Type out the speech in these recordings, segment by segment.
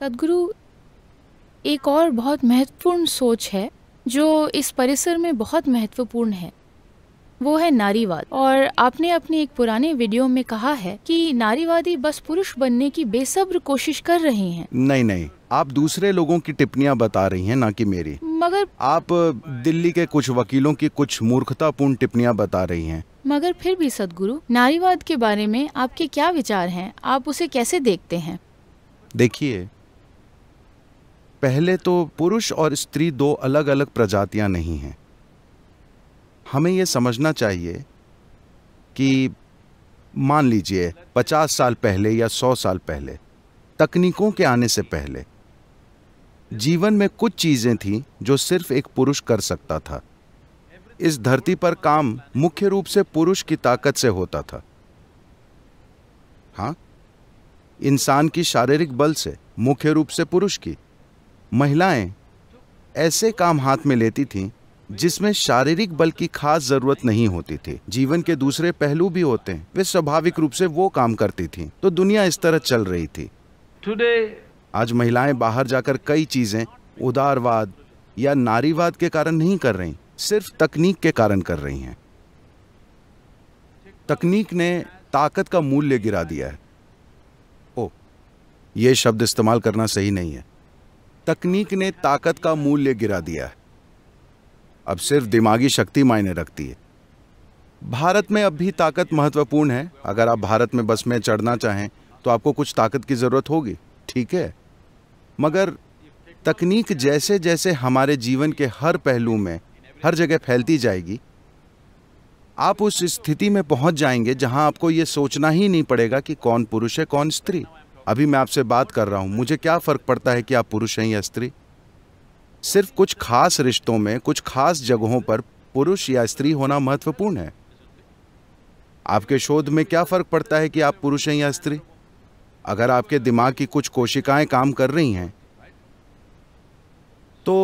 सदगुरु एक और बहुत महत्वपूर्ण सोच है जो इस परिसर में बहुत महत्वपूर्ण है वो है नारीवाद और आपने अपने एक पुराने वीडियो में कहा है कि नारीवादी बस पुरुष बनने की बेसब्र कोशिश कर रहे हैं नहीं नहीं आप दूसरे लोगों की टिप्पणियां बता रही हैं ना कि मेरी मगर आप दिल्ली के कुछ वकीलों की कुछ मूर्खतापूर्ण टिप्पणियां बता रही हैं मगर फिर भी सदगुरु नारीवाद के बारे में आपके क्या विचार हैं आप उसे कैसे देखते हैं देखिए पहले तो पुरुष और स्त्री दो अलग अलग प्रजातियां नहीं हैं हमें यह समझना चाहिए कि मान लीजिए पचास साल पहले या सौ साल पहले तकनीकों के आने से पहले जीवन में कुछ चीज़ें थीं जो सिर्फ एक पुरुष कर सकता था इस धरती पर काम मुख्य रूप से पुरुष की ताकत से होता था हाँ इंसान की शारीरिक बल से मुख्य रूप से पुरुष की महिलाएं ऐसे काम हाथ में लेती थीं जिसमें शारीरिक बल की खास जरूरत नहीं होती थी जीवन के दूसरे पहलू भी होते हैं वे स्वाभाविक रूप से वो काम करती थीं तो दुनिया इस तरह चल रही थी आज महिलाएं बाहर जाकर कई चीजें उदारवाद या नारीवाद के कारण नहीं कर रही सिर्फ तकनीक के कारण कर रही हैं तकनीक ने ताकत का मूल्य गिरा दिया है ओ ये शब्द इस्तेमाल करना सही नहीं है तकनीक ने ताकत का मूल्य गिरा दिया है अब सिर्फ दिमागी शक्ति मायने रखती है भारत में अब भी ताकत महत्वपूर्ण है अगर आप भारत में बस में चढ़ना चाहें तो आपको कुछ ताकत की ज़रूरत होगी ठीक है मगर तकनीक जैसे जैसे हमारे जीवन के हर पहलू में हर जगह फैलती जाएगी आप उस स्थिति में पहुंच जाएंगे जहां आपको यह सोचना ही नहीं पड़ेगा कि कौन पुरुष है कौन स्त्री अभी मैं आपसे बात कर रहा हूं मुझे क्या फ़र्क पड़ता है कि आप पुरुष हैं या स्त्री सिर्फ कुछ खास रिश्तों में कुछ खास जगहों पर पुरुष या स्त्री होना महत्वपूर्ण है आपके शोध में क्या फ़र्क पड़ता है कि आप पुरुष हैं या स्त्री अगर आपके दिमाग की कुछ कोशिकाएं काम कर रही हैं तो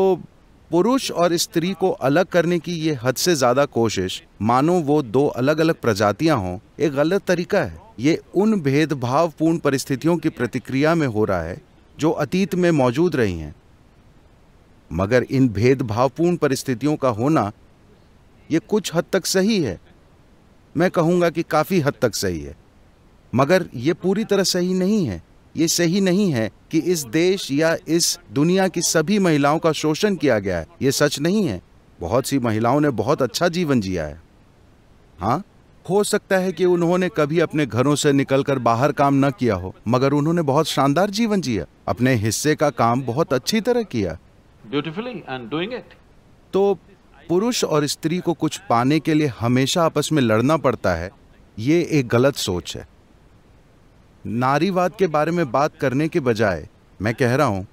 पुरुष और स्त्री को अलग करने की ये हद से ज़्यादा कोशिश मानो वो दो अलग अलग प्रजातियां हों एक गलत तरीका है ये उन भेदभावपूर्ण परिस्थितियों की प्रतिक्रिया में हो रहा है जो अतीत में मौजूद रही हैं मगर इन भेदभावपूर्ण परिस्थितियों का होना ये कुछ हद तक सही है मैं कहूंगा कि काफ़ी हद तक सही है मगर ये पूरी तरह सही नहीं है ये सही नहीं है कि इस देश या इस दुनिया की सभी महिलाओं का शोषण किया गया है ये सच नहीं है बहुत सी महिलाओं ने बहुत अच्छा जीवन जिया है हाँ हो सकता है कि उन्होंने कभी अपने घरों से निकलकर बाहर काम न किया हो मगर उन्होंने बहुत शानदार जीवन जिया अपने हिस्से का काम बहुत अच्छी तरह किया ब्यूटिफुली एंड डूइंग इट तो पुरुष और स्त्री को कुछ पाने के लिए हमेशा आपस में लड़ना पड़ता है ये एक गलत सोच है नारीवाद के बारे में बात करने के बजाय मैं कह रहा हूं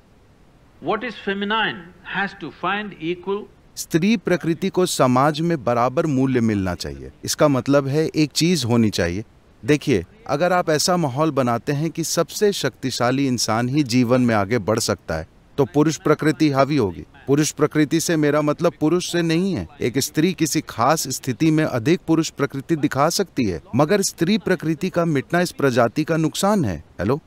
what is feminine has to find equal स्त्री प्रकृति को समाज में बराबर मूल्य मिलना चाहिए इसका मतलब है एक चीज़ होनी चाहिए देखिए अगर आप ऐसा माहौल बनाते हैं कि सबसे शक्तिशाली इंसान ही जीवन में आगे बढ़ सकता है तो पुरुष प्रकृति हावी होगी पुरुष प्रकृति से मेरा मतलब पुरुष से नहीं है एक स्त्री किसी खास स्थिति में अधिक पुरुष प्रकृति दिखा सकती है मगर स्त्री प्रकृति का मिटना इस प्रजाति का नुकसान है हेलो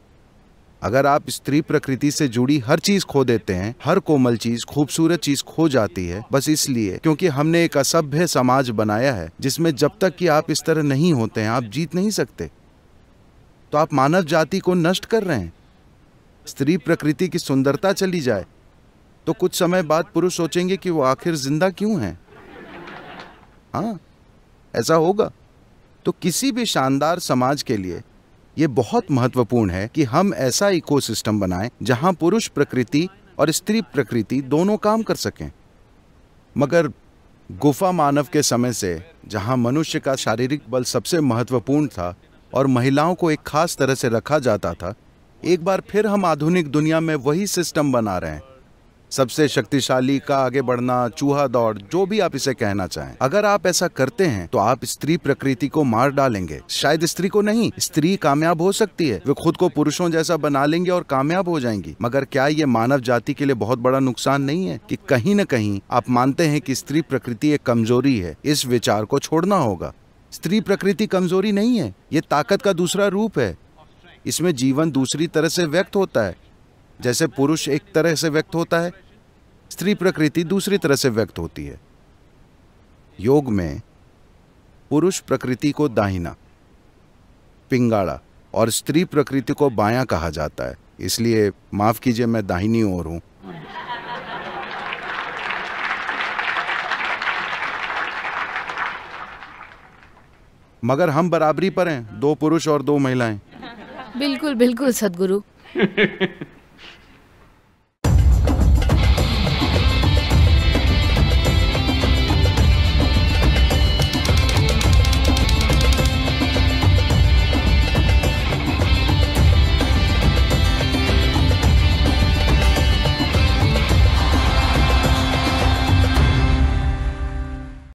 अगर आप स्त्री प्रकृति से जुड़ी हर चीज खो देते हैं हर कोमल चीज खूबसूरत चीज खो जाती है बस इसलिए क्योंकि हमने एक असभ्य समाज बनाया है जिसमें जब तक कि आप इस तरह नहीं होते हैं आप जीत नहीं सकते तो आप मानव जाति को नष्ट कर रहे हैं स्त्री प्रकृति की सुंदरता चली जाए तो कुछ समय बाद पुरुष सोचेंगे कि वो आखिर जिंदा क्यों है हाँ ऐसा होगा तो किसी भी शानदार समाज के लिए ये बहुत महत्वपूर्ण है कि हम ऐसा इकोसिस्टम बनाएं जहां पुरुष प्रकृति और स्त्री प्रकृति दोनों काम कर सकें मगर गुफा मानव के समय से जहां मनुष्य का शारीरिक बल सबसे महत्वपूर्ण था और महिलाओं को एक खास तरह से रखा जाता था एक बार फिर हम आधुनिक दुनिया में वही सिस्टम बना रहे हैं सबसे शक्तिशाली का आगे बढ़ना चूहा दौड़ जो भी आप इसे कहना चाहें अगर आप ऐसा करते हैं तो आप स्त्री प्रकृति को मार डालेंगे शायद स्त्री को नहीं स्त्री कामयाब हो सकती है वे खुद को पुरुषों जैसा बना लेंगे और कामयाब हो जाएंगी मगर क्या ये मानव जाति के लिए बहुत बड़ा नुकसान नहीं है कि कहीं न कहीं आप मानते हैं कि स्त्री प्रकृति एक कमजोरी है इस विचार को छोड़ना होगा स्त्री प्रकृति कमजोरी नहीं है ये ताकत का दूसरा रूप है इसमें जीवन दूसरी तरह से व्यक्त होता है जैसे पुरुष एक तरह से व्यक्त होता है स्त्री प्रकृति दूसरी तरह से व्यक्त होती है योग में पुरुष प्रकृति को दाहिना पिंगाड़ा और स्त्री प्रकृति को बायां कहा जाता है इसलिए माफ कीजिए मैं दाहिनी ओर हूं मगर हम बराबरी पर हैं दो पुरुष और दो महिलाएं बिल्कुल बिल्कुल सदगुरु